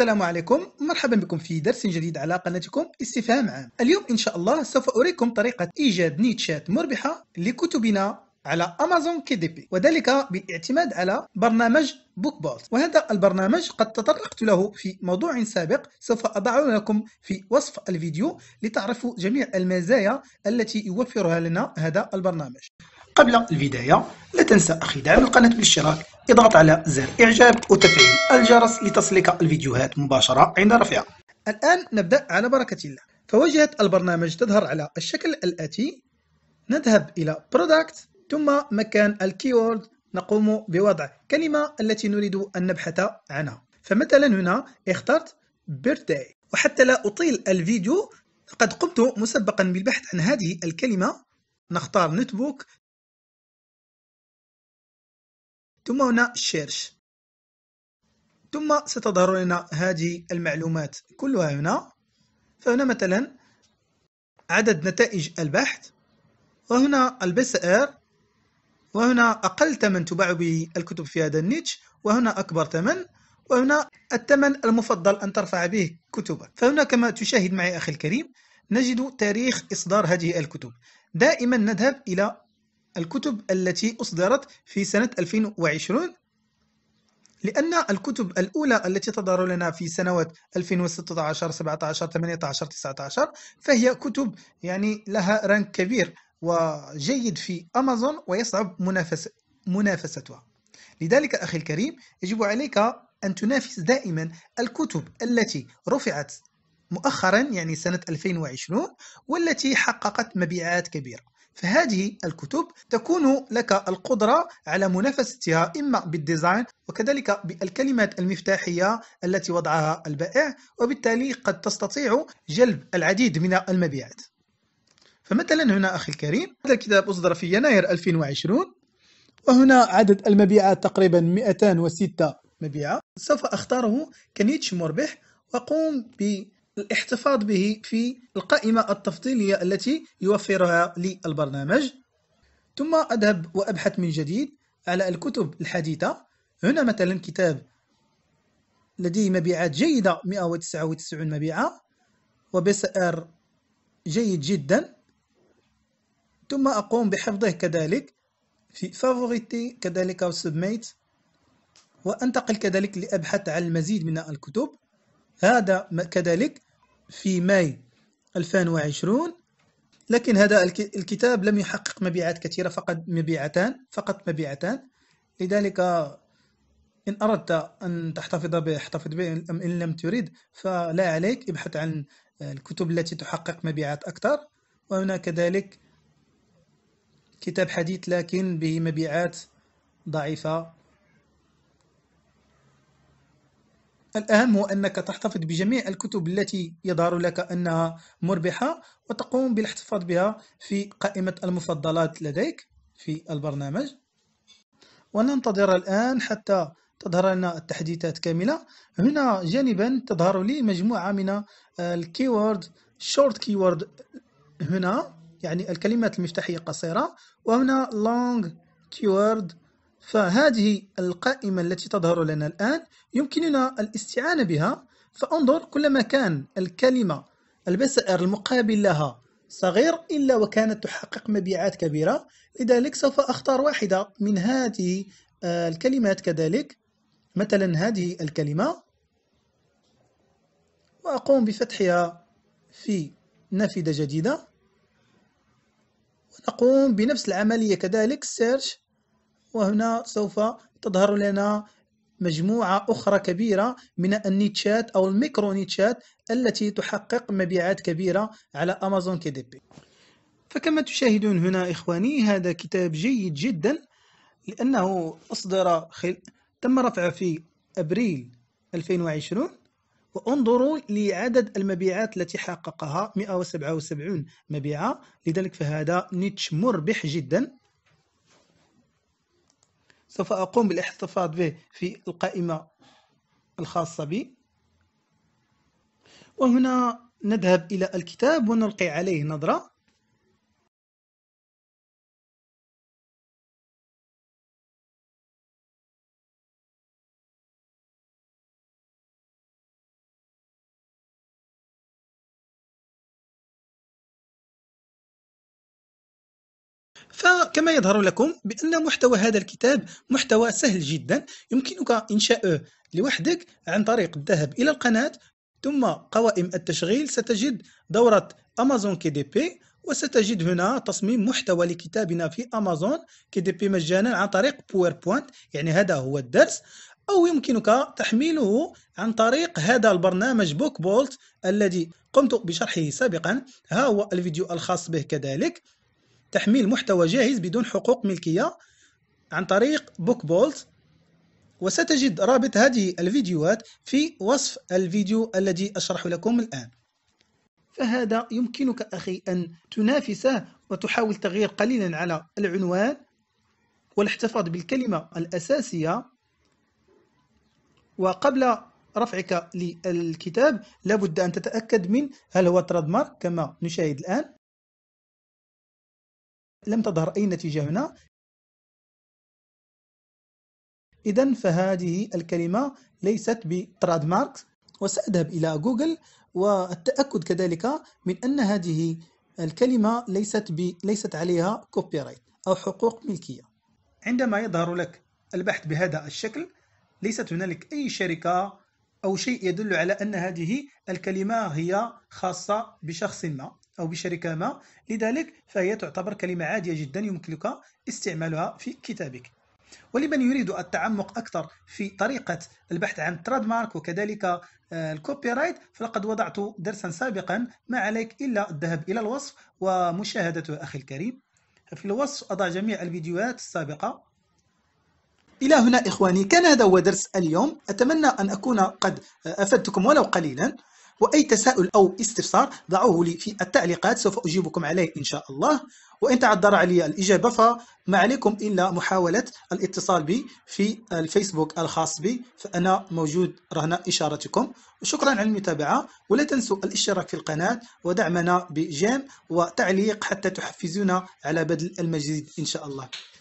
السلام عليكم مرحبا بكم في درس جديد على قناتكم استفهام عام اليوم إن شاء الله سوف أريكم طريقة إيجاد نيتشات مربحة لكتبنا على أمازون كي دي بي وذلك بالاعتماد على برنامج بوك بولت وهذا البرنامج قد تطرقت له في موضوع سابق سوف أضعه لكم في وصف الفيديو لتعرفوا جميع المزايا التي يوفرها لنا هذا البرنامج قبل البداية لا تنسى أخي دعم القناة بالاشتراك اضغط على زر إعجاب وتفعيل الجرس لتصلك الفيديوهات مباشرة عند رفعها الآن نبدأ على بركة الله فواجهة البرنامج تظهر على الشكل الآتي نذهب إلى Product ثم مكان الكيورد نقوم بوضع كلمة التي نريد أن نبحث عنها فمثلا هنا اخترت birthday وحتى لا أطيل الفيديو قد قمت مسبقا بالبحث عن هذه الكلمة نختار نوت بوك ثم هنا شيرش ثم ستظهر لنا هذه المعلومات كلها هنا فهنا مثلا عدد نتائج البحث وهنا البي ار وهنا أقل ثمن تباع به الكتب في هذا النيتش وهنا أكبر ثمن وهنا الثمن المفضل أن ترفع به كتبك فهنا كما تشاهد معي أخي الكريم نجد تاريخ إصدار هذه الكتب دائما نذهب إلى الكتب التي أصدرت في سنة 2020 لأن الكتب الأولى التي تظهر لنا في سنوات 2016 17 18 19 فهي كتب يعني لها رانك كبير وجيد في أمازون ويصعب منافس منافستها لذلك أخي الكريم يجب عليك أن تنافس دائما الكتب التي رفعت مؤخرا يعني سنة 2020 والتي حققت مبيعات كبيرة فهذه الكتب تكون لك القدرة على منافستها إما بالديزاين وكذلك بالكلمات المفتاحية التي وضعها البائع وبالتالي قد تستطيع جلب العديد من المبيعات فمثلا هنا أخي الكريم هذا الكتاب أصدر في يناير 2020 وهنا عدد المبيعات تقريبا 206 مبيعة سوف أختاره كنيتش مربح وأقوم ب الاحتفاظ به في القائمة التفضيلية التي يوفرها للبرنامج ثم أذهب وأبحث من جديد على الكتب الحديثة هنا مثلا كتاب لديه مبيعات جيدة 199 مبيعة وبسعر جيد جدا ثم أقوم بحفظه كذلك في فافوريتي كذلك سبميت وأنتقل كذلك لأبحث عن المزيد من الكتب هذا كذلك في ماي 2020 لكن هذا الكتاب لم يحقق مبيعات كثيرة فقط مبيعتان فقط مبيعتان لذلك إن أردت أن تحتفظ به احتفظ به إن لم تريد فلا عليك ابحث عن الكتب التي تحقق مبيعات أكثر وهناك كذلك كتاب حديث لكن به مبيعات ضعيفة الأهم هو أنك تحتفظ بجميع الكتب التي يظهر لك أنها مربحة وتقوم بالاحتفاظ بها في قائمة المفضلات لديك في البرنامج وننتظر الآن حتى تظهر لنا التحديثات كاملة هنا جانبا تظهر لي مجموعة من الكيورد شورت كيورد هنا يعني الكلمات المفتاحية قصيرة وهنا long keyword فهذه القائمة التي تظهر لنا الآن يمكننا الاستعانة بها فانظر كلما كان الكلمة البسائر المقابل لها صغير إلا وكانت تحقق مبيعات كبيرة لذلك سوف أختار واحدة من هذه آه، الكلمات كذلك مثلا هذه الكلمة وأقوم بفتحها في نافذة جديدة ونقوم بنفس العملية كذلك search وهنا سوف تظهر لنا مجموعة أخرى كبيرة من النيتشات أو الميكرو نيتشات التي تحقق مبيعات كبيرة على أمازون كي دي بي فكما تشاهدون هنا إخواني هذا كتاب جيد جدا لأنه أصدر خل... تم رفعه في أبريل 2020 وانظروا لعدد المبيعات التي حققها 177 مبيعة لذلك فهذا نيتش مربح جدا سوف أقوم بالاحتفاظ به في القائمة الخاصة بي وهنا نذهب إلى الكتاب ونلقي عليه نظرة فكما يظهر لكم بأن محتوى هذا الكتاب محتوى سهل جدا يمكنك إنشاؤه لوحدك عن طريق الذهاب إلى القناة ثم قوائم التشغيل ستجد دورة أمازون كي دي بي وستجد هنا تصميم محتوى لكتابنا في أمازون كي دي بي مجانا عن طريق باوربوينت يعني هذا هو الدرس أو يمكنك تحميله عن طريق هذا البرنامج بوك بولت الذي قمت بشرحه سابقا ها هو الفيديو الخاص به كذلك تحميل محتوى جاهز بدون حقوق ملكية عن طريق بوك بولت وستجد رابط هذه الفيديوهات في وصف الفيديو الذي أشرح لكم الآن فهذا يمكنك أخي أن تنافسه وتحاول تغيير قليلا على العنوان والاحتفاظ بالكلمة الأساسية وقبل رفعك للكتاب لابد أن تتأكد من هل هو ترادمارك مارك كما نشاهد الآن لم تظهر أي نتيجة هنا إذا فهذه الكلمة ليست بتراد ماركس وسأذهب إلى جوجل والتأكد كذلك من أن هذه الكلمة ليست ب... ليست عليها كوبي رايت أو حقوق ملكية عندما يظهر لك البحث بهذا الشكل ليست هنالك أي شركة أو شيء يدل على أن هذه الكلمة هي خاصة بشخص ما أو بشركة ما لذلك فهي تعتبر كلمة عادية جدا يمكنك استعمالها في كتابك ولمن يريد التعمق أكثر في طريقة البحث عن تراد مارك وكذلك الكوبي آه، رايت فلقد وضعت درسا سابقا ما عليك إلا الذهاب إلى الوصف ومشاهدته أخي الكريم في الوصف أضع جميع الفيديوهات السابقة إلى هنا إخواني كان هذا هو درس اليوم أتمنى أن أكون قد آه، أفدتكم ولو قليلا وأي تساؤل أو استفسار ضعوه لي في التعليقات سوف أجيبكم عليه إن شاء الله وإن تعذر علي الإجابة فما عليكم إلا محاولة الاتصال بي في الفيسبوك الخاص بي فأنا موجود رهن إشارتكم وشكرا على المتابعة ولا تنسوا الاشتراك في القناة ودعمنا بجيم وتعليق حتى تحفزونا على بذل المجيد إن شاء الله